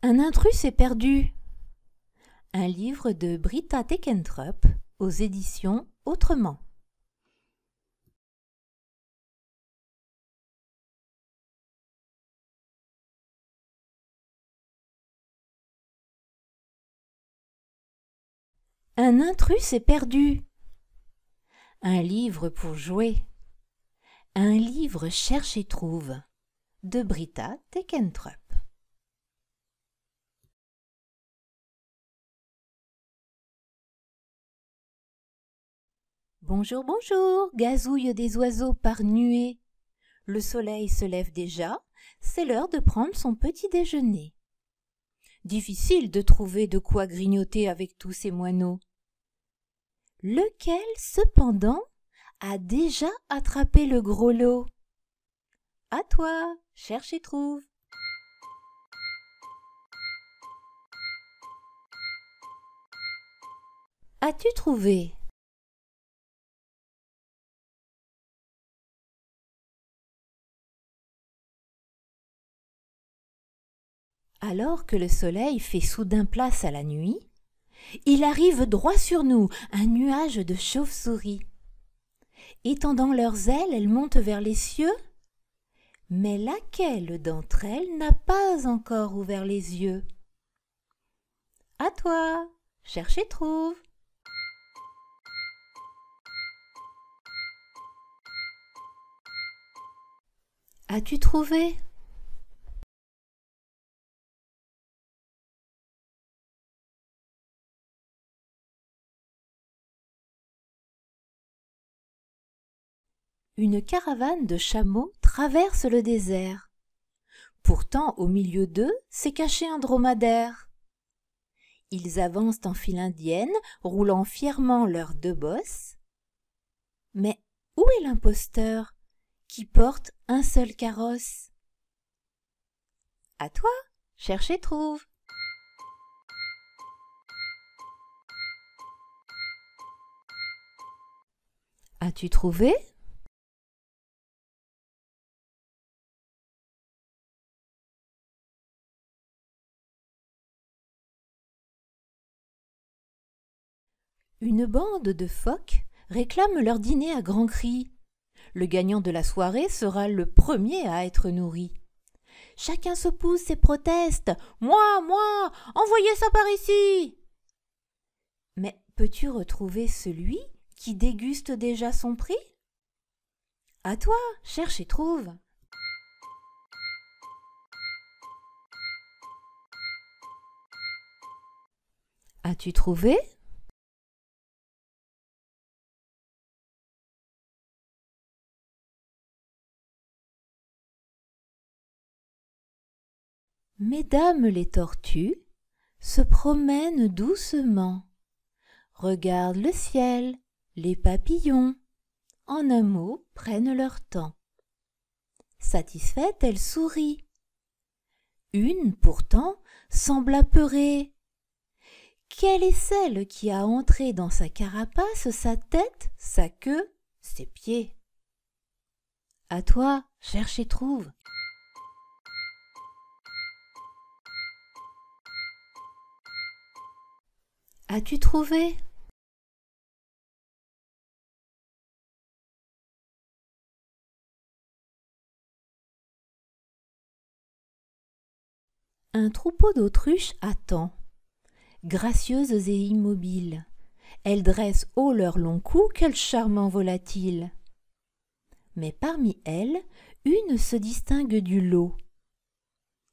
Un intrus est perdu. Un livre de Britta Tekentrup aux éditions Autrement. Un intrus est perdu. Un livre pour jouer. Un livre cherche et trouve de Brita Tekentrup. Bonjour, bonjour, gazouille des oiseaux par nuée. Le soleil se lève déjà, c'est l'heure de prendre son petit déjeuner. Difficile de trouver de quoi grignoter avec tous ces moineaux. Lequel, cependant, a déjà attrapé le gros lot. À toi, cherche et trouve. As-tu trouvé Alors que le soleil fait soudain place à la nuit, il arrive droit sur nous un nuage de chauves-souris. Étendant leurs ailes, elles montent vers les cieux, mais laquelle d'entre elles n'a pas encore ouvert les yeux À toi, cherche et trouve. As-tu trouvé une caravane de chameaux traverse le désert. Pourtant, au milieu d'eux s'est caché un dromadaire. Ils avancent en file indienne, roulant fièrement leurs deux bosses. Mais où est l'imposteur qui porte un seul carrosse À toi, cherche et trouve. As-tu trouvé Une bande de phoques réclame leur dîner à grands cris. Le gagnant de la soirée sera le premier à être nourri. Chacun se pousse et proteste. Moi, moi, envoyez ça par ici. Mais peux-tu retrouver celui qui déguste déjà son prix À toi, cherche et trouve. As-tu trouvé Mesdames les tortues se promènent doucement, regardent le ciel, les papillons, en un mot prennent leur temps. Satisfaite, elle sourit. Une, pourtant, semble apeurée. Quelle est celle qui a entré dans sa carapace sa tête, sa queue, ses pieds À toi, cherche et trouve. As-tu trouvé Un troupeau d'autruches attend. Gracieuses et immobiles, elles dressent haut leur long cou, quel charmant volatile. Mais parmi elles, une se distingue du lot.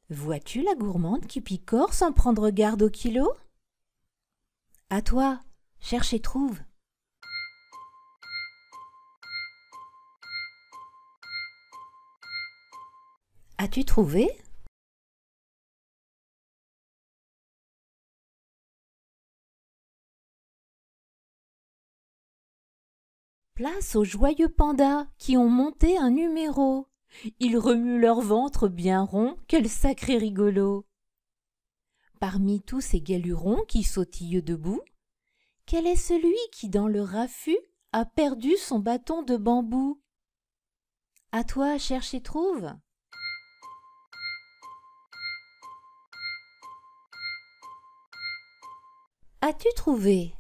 Vois-tu la gourmande qui picore sans prendre garde au kilo à toi, cherche et trouve. As-tu trouvé Place aux joyeux pandas qui ont monté un numéro. Ils remuent leur ventre bien rond, quel sacré rigolo parmi tous ces galurons qui sautillent debout Quel est celui qui dans le raffut a perdu son bâton de bambou À toi, cherche et trouve As-tu trouvé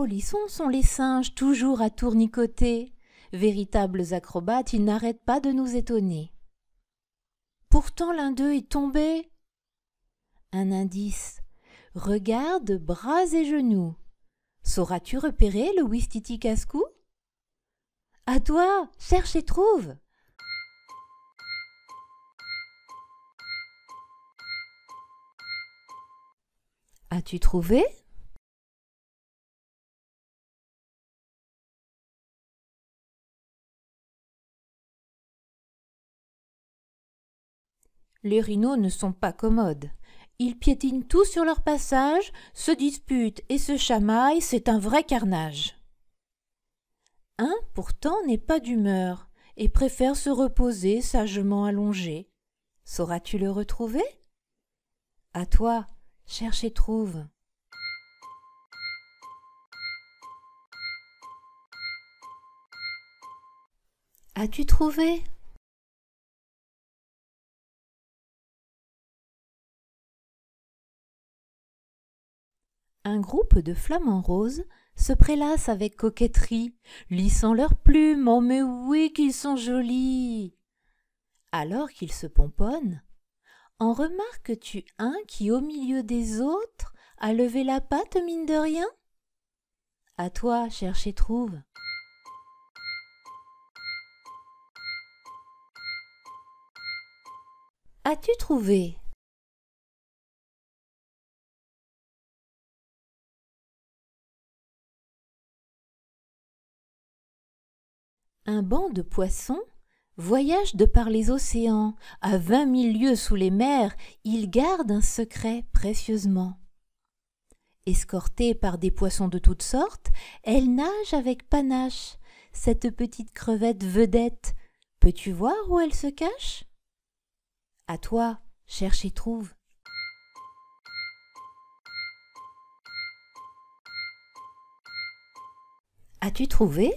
polissons sont les singes, toujours à tournicoter. Véritables acrobates, ils n'arrêtent pas de nous étonner. Pourtant l'un d'eux est tombé. Un indice. Regarde bras et genoux. Sauras-tu repérer le casse Cascou À toi, cherche et trouve As-tu trouvé Les rhinos ne sont pas commodes. Ils piétinent tout sur leur passage, se disputent et se chamaillent, c'est un vrai carnage. Un, pourtant, n'est pas d'humeur et préfère se reposer sagement allongé. Sauras-tu le retrouver À toi, cherche et trouve. As-tu trouvé un groupe de flamants roses se prélassent avec coquetterie, lissant leurs plumes. Oh, mais oui qu'ils sont jolis! Alors qu'ils se pomponnent, en remarques-tu un qui, au milieu des autres, a levé la patte mine de rien? À toi, cherche et trouve. As-tu trouvé Un banc de poissons voyage de par les océans, à vingt mille lieues sous les mers, il garde un secret précieusement. Escortée par des poissons de toutes sortes, elle nage avec panache, cette petite crevette vedette. Peux-tu voir où elle se cache À toi, cherche et trouve. As-tu trouvé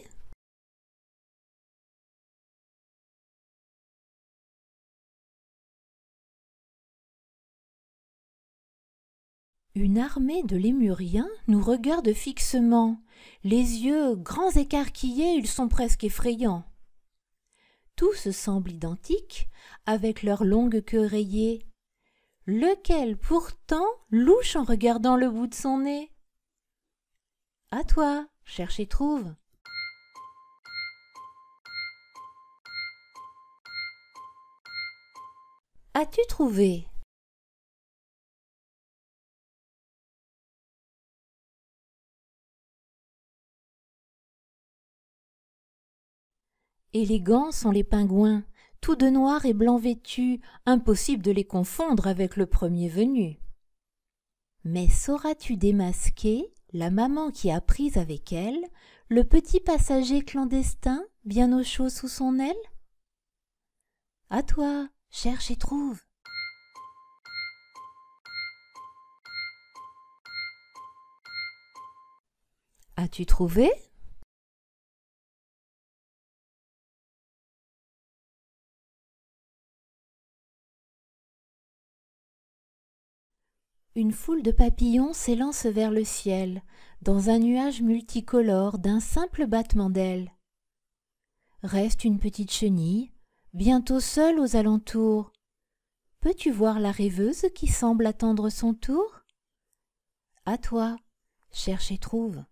Une armée de lémuriens nous regarde fixement, les yeux grands écarquillés, ils sont presque effrayants. Tous semblent identiques, avec leur longue queue rayée, lequel pourtant louche en regardant le bout de son nez. À toi, cherche et trouve. As-tu trouvé Élégants sont les pingouins, tout de noir et blanc vêtus, impossible de les confondre avec le premier venu. Mais sauras-tu démasquer la maman qui a pris avec elle le petit passager clandestin bien au chaud sous son aile À toi, cherche et trouve. As-tu trouvé Une foule de papillons s'élance vers le ciel, dans un nuage multicolore d'un simple battement d'ailes. Reste une petite chenille, bientôt seule aux alentours. Peux-tu voir la rêveuse qui semble attendre son tour À toi, cherche et trouve.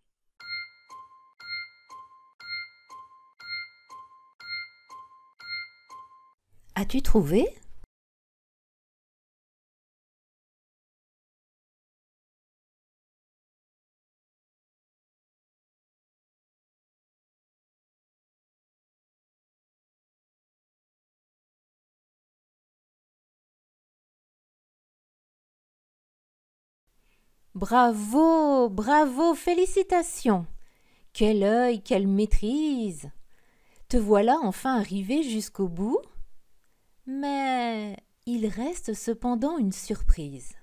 As-tu trouvé Bravo, bravo, félicitations. Quel œil, quelle maîtrise. Te voilà enfin arrivé jusqu'au bout. Mais il reste cependant une surprise.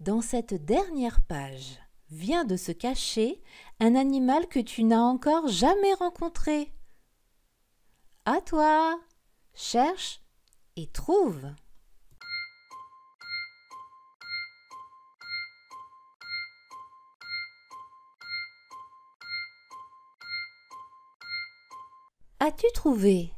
Dans cette dernière page vient de se cacher un animal que tu n'as encore jamais rencontré. À toi. Cherche et trouve. As-tu trouvé